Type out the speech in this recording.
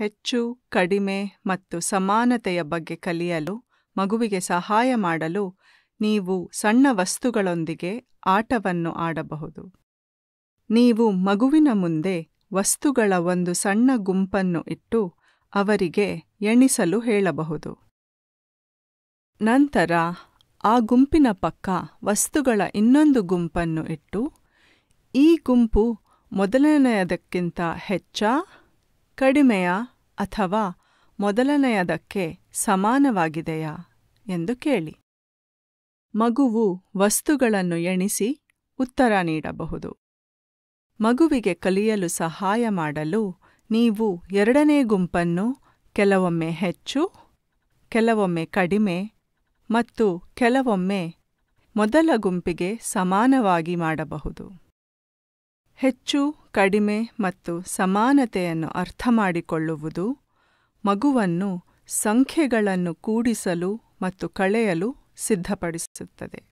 ಹೆಚ್ಚು ಕಡಿಮೆ ಮತ್ತು ಸಮಾನತೆಯ ಬಗ್ಗೆ ಕಲಿಯಲು ಮಗುವಿಗೆ ಸಹಾಯ ಮಾಡಲು ನೀವು ಸಣ್ಣ ವಸ್ತುಗಳೊಂದಿಗೆ ಆಟವನ್ನು ಆಡಬಹುದು ನೀವು ಮಗುವಿನ ಮುಂದೆ ವಸ್ತುಗಳ ಒಂದು ಸಣ್ಣ ಗುಂಪನ್ನು ಇಟ್ಟು ಅವರಿಗೆ ಎಣಿಸಲು ಹೇಳಬಹುದು ನಂತರ ಆ ಗುಂಪಿನ ಪಕ್ಕ ವಸ್ತುಗಳ ಇನ್ನೊಂದು ಗುಂಪನ್ನು ಇಟ್ಟು ಈ ಗುಂಪು ಮೊದಲನೆಯದಕ್ಕಿಂತ ಹೆಚ್ಚಾ ಕಡಿಮೆಯ ಅಥವಾ ಮೊದಲನೆಯದಕ್ಕೆ ಸಮಾನವಾಗಿದೆಯಾ ಎಂದು ಕೇಳಿ ಮಗುವು ವಸ್ತುಗಳನ್ನು ಎಣಿಸಿ ಉತ್ತರ ನೀಡಬಹುದು ಮಗುವಿಗೆ ಕಲಿಯಲು ಸಹಾಯ ಮಾಡಲು ನೀವು ಎರಡನೇ ಗುಂಪನ್ನು ಕೆಲವೊಮ್ಮೆ ಹೆಚ್ಚು ಕೆಲವೊಮ್ಮೆ ಕಡಿಮೆ ಮತ್ತು ಕೆಲವೊಮ್ಮೆ ಮೊದಲ ಗುಂಪಿಗೆ ಸಮಾನವಾಗಿ ಮಾಡಬಹುದು ಹೆಚ್ಚು ಕಡಿಮೆ ಮತ್ತು ಸಮಾನತೆಯನ್ನು ಅರ್ಥಮಾಡಿಕೊಳ್ಳುವುದು ಮಗುವನ್ನು ಸಂಖ್ಯೆಗಳನ್ನು ಕೂಡಿಸಲು ಮತ್ತು ಕಳೆಯಲು ಸಿದ್ಧಪಡಿಸುತ್ತದೆ